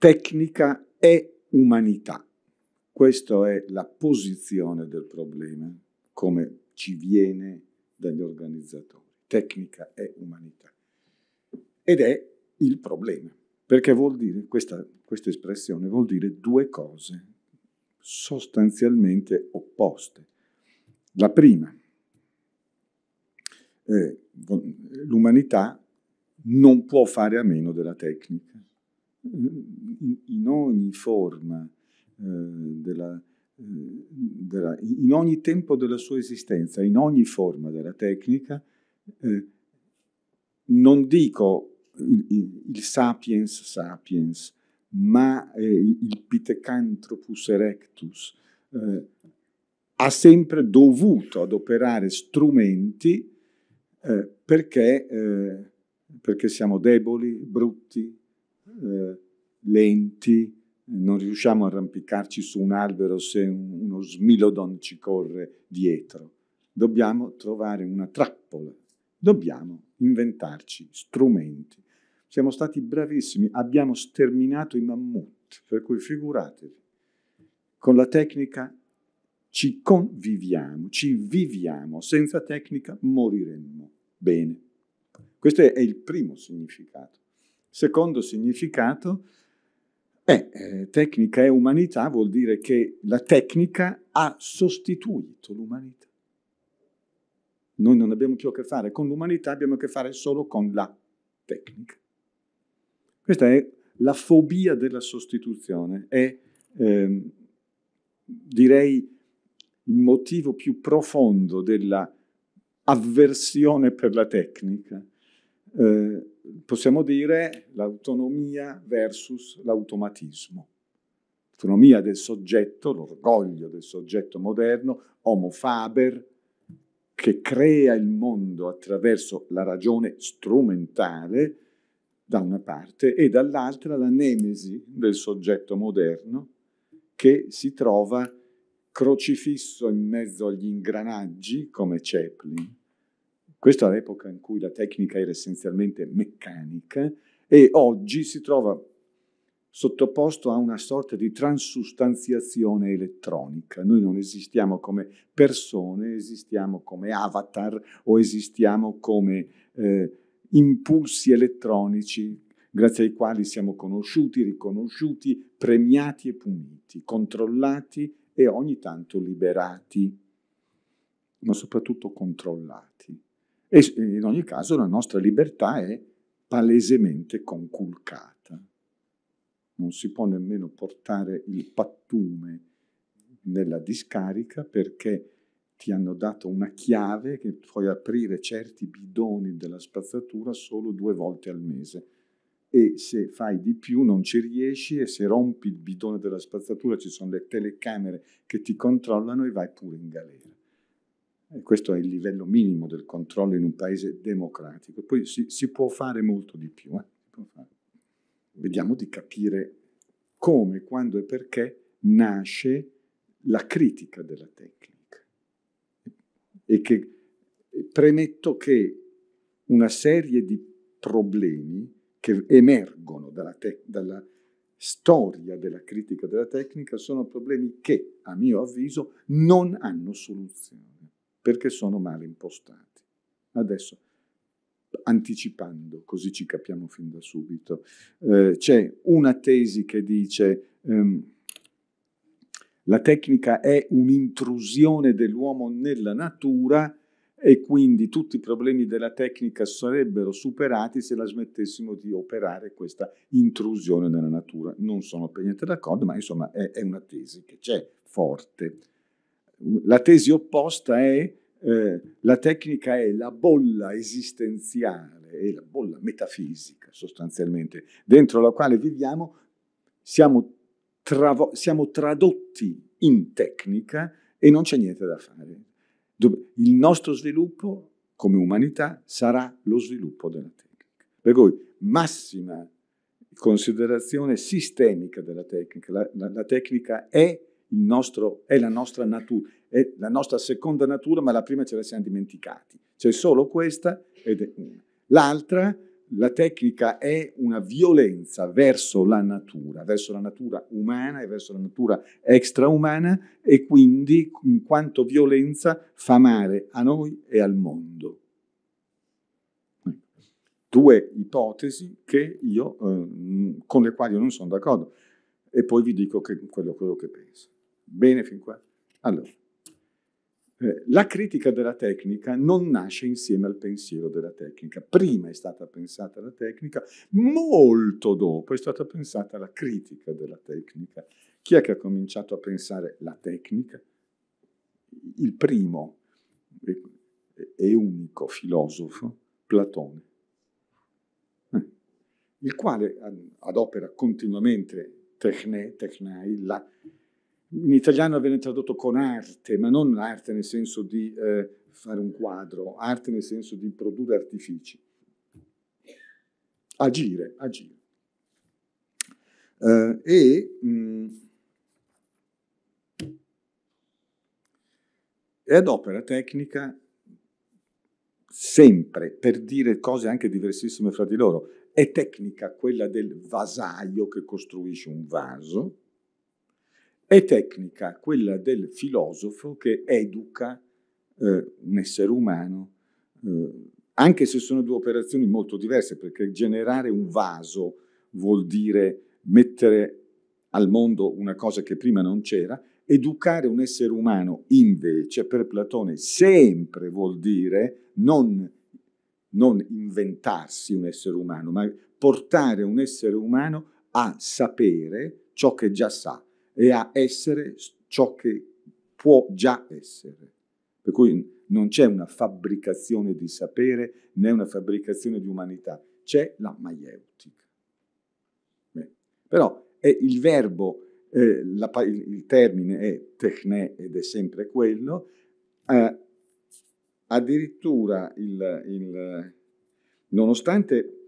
tecnica e umanità. Questa è la posizione del problema, come ci viene dagli organizzatori. Tecnica e umanità. Ed è il problema, perché vuol dire, questa, questa espressione vuol dire due cose sostanzialmente opposte. La prima, eh, l'umanità non può fare a meno della tecnica in, ogni forma eh, della, eh, della, in ogni tempo della sua esistenza, in ogni forma della tecnica, eh, non dico il, il, il, sapiens sapiens, ma eh, il pitecanthropus erectus eh, ha sempre dovuto adoperare strumenti eh, perché, perché siamo deboli, brutti, eh, lenti, eh, non riusciamo a arrampicarci su un albero se uno smilodon ci corre dietro. Dobbiamo trovare una trappola, dobbiamo inventarci strumenti. Siamo stati bravissimi, abbiamo sterminato i mammut, per cui figuratevi, con la tecnica ci conviviamo, ci viviamo, senza tecnica moriremmo. Bene. Questo è il primo significato. Secondo significato è eh, tecnica e umanità vuol dire che la tecnica ha sostituito l'umanità. Noi non abbiamo più a che fare con l'umanità, abbiamo a che fare solo con la tecnica. Questa è la fobia della sostituzione, è ehm, direi il motivo più profondo della avversione per la tecnica. Eh, possiamo dire l'autonomia versus l'automatismo. L'autonomia del soggetto, l'orgoglio del soggetto moderno, homo faber, che crea il mondo attraverso la ragione strumentale, da una parte, e dall'altra la nemesi del soggetto moderno che si trova crocifisso in mezzo agli ingranaggi come Chaplin questa è l'epoca in cui la tecnica era essenzialmente meccanica e oggi si trova sottoposto a una sorta di transustanziazione elettronica. Noi non esistiamo come persone, esistiamo come avatar o esistiamo come eh, impulsi elettronici grazie ai quali siamo conosciuti, riconosciuti, premiati e puniti, controllati e ogni tanto liberati, ma soprattutto controllati. E in ogni caso la nostra libertà è palesemente conculcata. Non si può nemmeno portare il pattume nella discarica perché ti hanno dato una chiave che puoi aprire certi bidoni della spazzatura solo due volte al mese. E se fai di più non ci riesci e se rompi il bidone della spazzatura ci sono le telecamere che ti controllano e vai pure in galera questo è il livello minimo del controllo in un paese democratico. Poi si, si può fare molto di più. Eh? Vediamo di capire come, quando e perché nasce la critica della tecnica. E che premetto che una serie di problemi che emergono dalla, te- dalla storia della critica della tecnica sono problemi che, a mio avviso, non hanno soluzione perché sono male impostati. Adesso, anticipando, così ci capiamo fin da subito, eh, c'è una tesi che dice ehm, la tecnica è un'intrusione dell'uomo nella natura e quindi tutti i problemi della tecnica sarebbero superati se la smettessimo di operare questa intrusione nella natura. Non sono per niente d'accordo, ma insomma è, è una tesi che c'è forte. La tesi opposta è eh, la tecnica è la bolla esistenziale, è la bolla metafisica sostanzialmente, dentro la quale viviamo, siamo, travo- siamo tradotti in tecnica e non c'è niente da fare. Il nostro sviluppo come umanità sarà lo sviluppo della tecnica. Per cui massima considerazione sistemica della tecnica. La, la, la tecnica è nostro, è, la nostra natura, è la nostra seconda natura, ma la prima ce la siamo dimenticati. C'è solo questa ed è una. L'altra, la tecnica, è una violenza verso la natura, verso la natura umana e verso la natura extraumana e quindi in quanto violenza fa male a noi e al mondo due ipotesi io, eh, con le quali io non sono d'accordo e poi vi dico che quello, quello che penso. Bene fin qua? Allora, eh, la critica della tecnica non nasce insieme al pensiero della tecnica. Prima è stata pensata la tecnica, molto dopo è stata pensata la critica della tecnica. Chi è che ha cominciato a pensare la tecnica? Il primo e eh, unico filosofo, Platone, eh, il quale adopera continuamente techne, technai, la, in italiano viene tradotto con arte, ma non arte nel senso di eh, fare un quadro, arte nel senso di produrre artifici. Agire, agire. Eh, e, mh, mm, e adopera tecnica sempre per dire cose anche diversissime fra di loro. È tecnica quella del vasaio che costruisce un vaso, è tecnica quella del filosofo che educa eh, un essere umano, eh, anche se sono due operazioni molto diverse, perché generare un vaso vuol dire mettere al mondo una cosa che prima non c'era, educare un essere umano invece per Platone sempre vuol dire non, non inventarsi un essere umano, ma portare un essere umano a sapere ciò che già sa e a essere ciò che può già essere. Per cui non c'è una fabbricazione di sapere né una fabbricazione di umanità, c'è la maieutica. Beh, però è il verbo, eh, la, il, termine è techné ed è sempre quello, eh, addirittura il, il, nonostante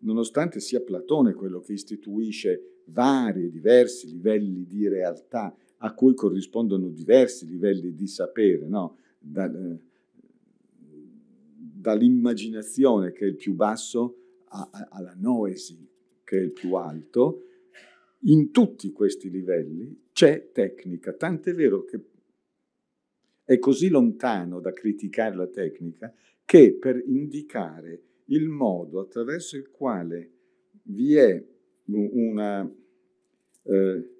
nonostante sia Platone quello che istituisce vari e diversi livelli di realtà a cui corrispondono diversi livelli di sapere, no? da, eh, dall'immaginazione che è il più basso a, a, alla noesi che è il più alto, in tutti questi livelli c'è tecnica, tant'è vero che è così lontano da criticare la tecnica che per indicare il modo attraverso il quale vi è una, eh,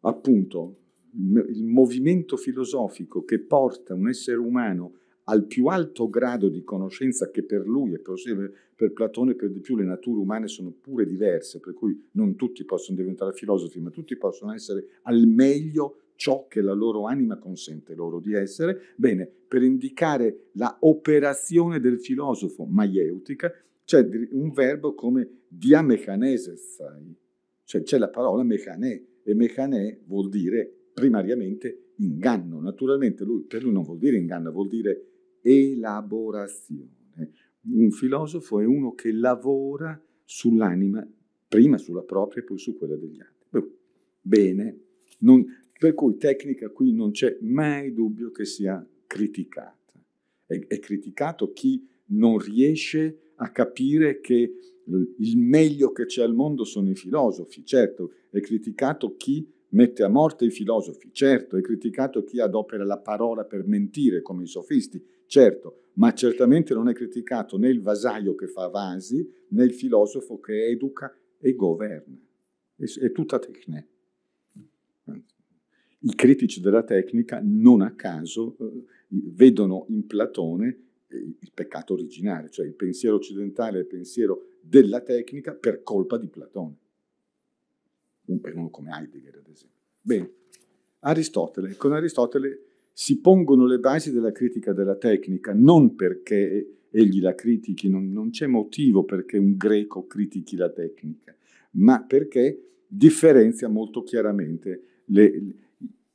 appunto, il movimento filosofico che porta un essere umano al più alto grado di conoscenza che per lui e per Platone per di più le nature umane sono pure diverse, per cui non tutti possono diventare filosofi, ma tutti possono essere al meglio ciò che la loro anima consente loro di essere, bene, per indicare la operazione del filosofo maieutica c'è un verbo come diamechanesesai, cioè c'è la parola mechanè, e mechanè vuol dire primariamente inganno. Naturalmente lui, per lui non vuol dire inganno, vuol dire elaborazione. Un filosofo è uno che lavora sull'anima, prima sulla propria e poi su quella degli altri. Bene, non, per cui tecnica qui non c'è mai dubbio che sia criticata. È, è criticato chi non riesce a capire che il meglio che c'è al mondo sono i filosofi, certo, è criticato chi mette a morte i filosofi, certo, è criticato chi adopera la parola per mentire come i sofisti, certo, ma certamente non è criticato né il vasaio che fa vasi né il filosofo che educa e governa. È, è tutta tecnica. I critici della tecnica, non a caso, eh, vedono in Platone eh, il peccato originale, cioè il pensiero occidentale è il pensiero della tecnica per colpa di Platone. Un per uno come Heidegger, ad esempio. Bene, Aristotele. Con Aristotele si pongono le basi della critica della tecnica, non perché egli la critichi, non, non c'è motivo perché un greco critichi la tecnica, ma perché differenzia molto chiaramente le,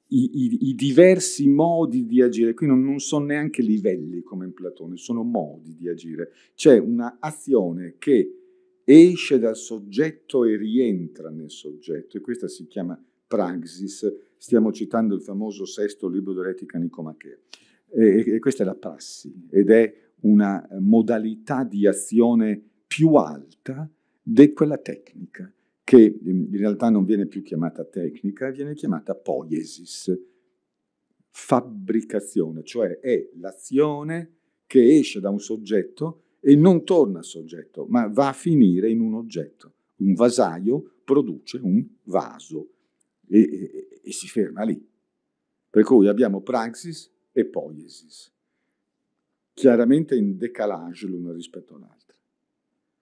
i, i, i, diversi modi di agire, qui non, non sono neanche livelli come in Platone, sono modi di agire. C'è un'azione che esce dal soggetto e rientra nel soggetto, e questa si chiama praxis. Stiamo citando il famoso sesto libro dell'Etica Nicomachea. E, e questa è la prassi, ed è una modalità di azione più alta di quella tecnica che in realtà non viene più chiamata tecnica, viene chiamata poiesis, fabbricazione, cioè è l'azione che esce da un soggetto e non torna al soggetto, ma va a finire in un oggetto. Un vasaio produce un vaso e, e, e si ferma lì. Per cui abbiamo praxis e poiesis, chiaramente in decalage l'uno rispetto all'altro.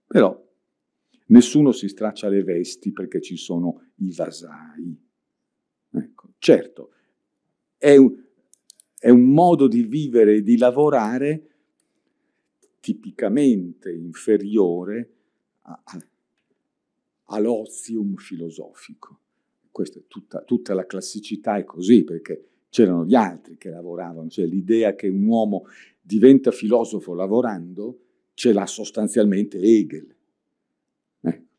Però Nessuno si straccia le vesti perché ci sono i vasai. Ecco, certo, è un, è un modo di vivere e di lavorare tipicamente inferiore all'ozium filosofico. Questa è tutta, tutta, la classicità è così, perché c'erano gli altri che lavoravano, cioè l'idea che un uomo diventa filosofo lavorando ce l'ha sostanzialmente Hegel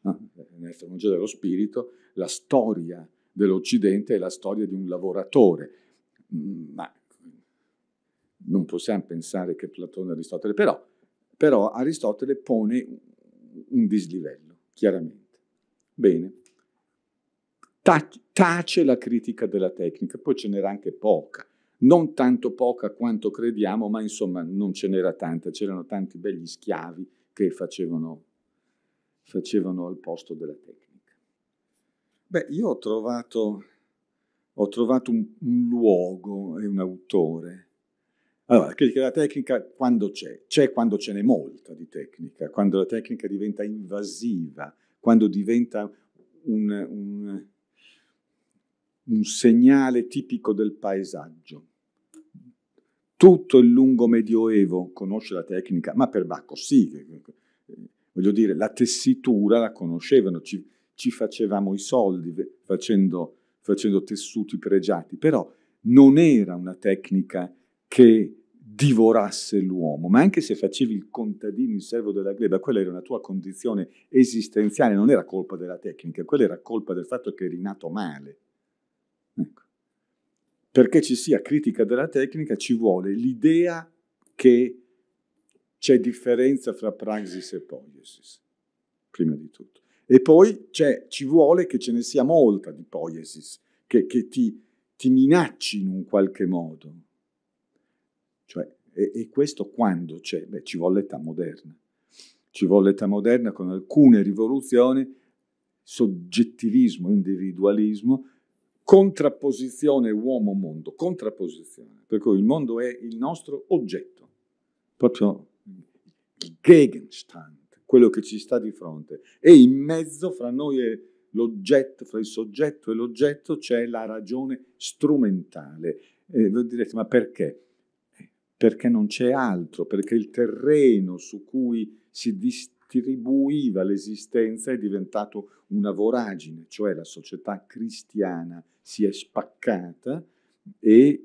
no? Eh, nel fenomenologia dello spirito, la storia dell'Occidente è la storia di un lavoratore. Mm, ma non possiamo pensare che Platone e Aristotele, però, però Aristotele pone un dislivello, chiaramente. Bene. Tace la critica della tecnica, poi ce n'era anche poca, non tanto poca quanto crediamo, ma insomma non ce n'era tanta, c'erano tanti begli schiavi che facevano facevano al posto della tecnica? Beh, io ho trovato, ho trovato un, un luogo e un autore. Allora, la critica della tecnica quando c'è? C'è quando ce n'è molta di tecnica, quando la tecnica diventa invasiva, quando diventa un, un, un segnale tipico del paesaggio. Tutto il lungo medioevo conosce la tecnica, ma per Bacco sì, Voglio dire, la tessitura la conoscevano, ci, ci facevamo i soldi facendo, facendo tessuti pregiati, però non era una tecnica che divorasse l'uomo, ma anche se facevi il contadino, il servo della gleba, quella era una tua condizione esistenziale, non era colpa della tecnica, quella era colpa del fatto che eri nato male. Ecco. Perché ci sia critica della tecnica ci vuole l'idea che c'è differenza fra praxis e poiesis, prima di tutto. E poi ci vuole che ce ne sia molta di poiesis, che, che ti, ti, minacci in un qualche modo. Cioè, e, e questo quando c'è? Beh, ci vuole l'età moderna. Ci vuole l'età moderna con alcune rivoluzioni, soggettivismo, individualismo, contrapposizione uomo-mondo, contrapposizione, per cui il mondo è il nostro oggetto, proprio Gegenstand, quello che ci sta di fronte. E in mezzo fra noi e l'oggetto, fra il soggetto e l'oggetto c'è la ragione strumentale. Eh, voi direte, ma perché? Eh, perché non c'è altro, perché il terreno su cui si distribuiva l'esistenza è diventato una voragine, cioè la società cristiana si è spaccata e eh,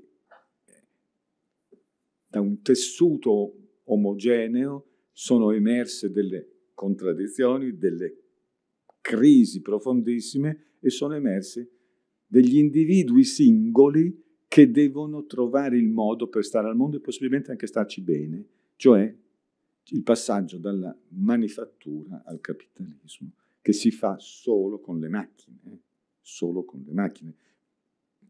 da un tessuto omogeneo sono emerse delle contraddizioni, delle crisi profondissime e sono emerse degli individui singoli che devono trovare il modo per stare al mondo e possibilmente anche starci bene, cioè il passaggio dalla manifattura al capitalismo, che si fa solo con le macchine, eh, solo con le macchine,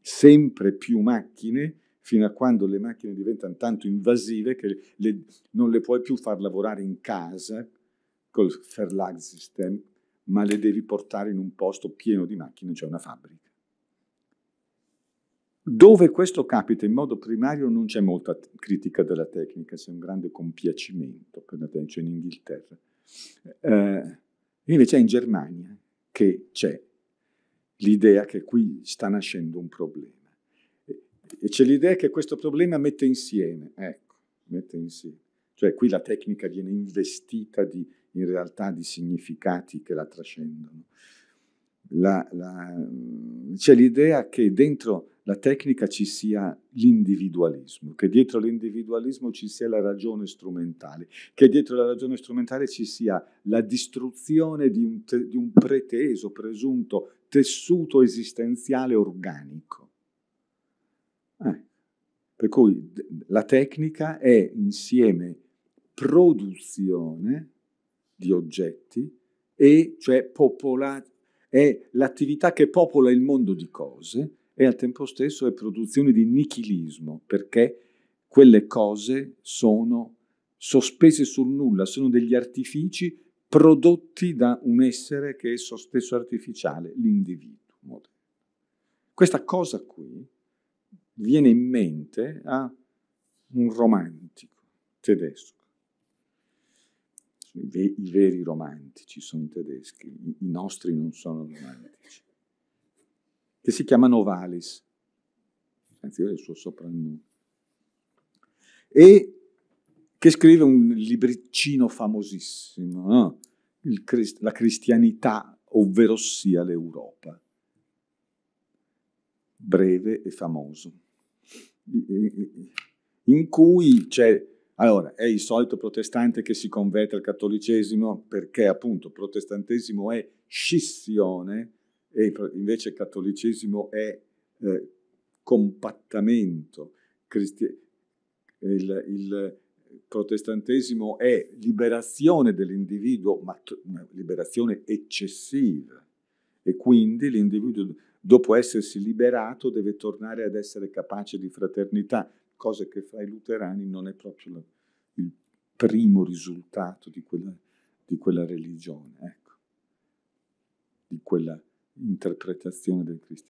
sempre più macchine fino a quando le macchine diventano tanto invasive che le, non le puoi più far lavorare in casa col Fairlag System, ma le devi portare in un posto pieno di macchine, cioè una fabbrica. Dove questo capita in modo primario non c'è molta critica della tecnica, c'è un grande compiacimento per la tecnica, in Inghilterra. Eh, invece è in Germania che c'è l'idea che qui sta nascendo un problema. E c'è l'idea che questo problema mette insieme, ecco, mette insieme. Cioè qui la tecnica viene investita di, in realtà di significati che la trascendono. La, la, c'è l'idea che dentro la tecnica ci sia l'individualismo, che dietro l'individualismo ci sia la ragione strumentale, che dietro la ragione strumentale ci sia la distruzione di un, te, di un preteso, presunto tessuto esistenziale organico. Eh. Per cui la tecnica è insieme produzione di oggetti e cioè popola, è l'attività che popola il mondo di cose e al tempo stesso è produzione di nichilismo perché quelle cose sono sospese sul nulla, sono degli artifici prodotti da un essere che è esso stesso artificiale, l'individuo. Questa cosa qui viene in mente a un romantico tedesco. I, veri romantici sono tedeschi, i-, nostri non sono romantici, che si chiama Novalis, anzi è il suo soprannome, e che scrive un libricino famosissimo, no? Crist- la cristianità, ovvero sia l'Europa, breve e famoso in cui c'è, allora, è il solito protestante che si converte al cattolicesimo perché appunto protestantesimo è scissione e invece il cattolicesimo è eh, compattamento, Cristi- il, il protestantesimo è liberazione dell'individuo, ma una liberazione eccessiva. E quindi l'individuo dopo essersi liberato, deve tornare ad essere capace di fraternità, cosa che fra i luterani non è proprio il primo risultato di quella, di quella religione, ecco, di quella interpretazione del cristianesimo.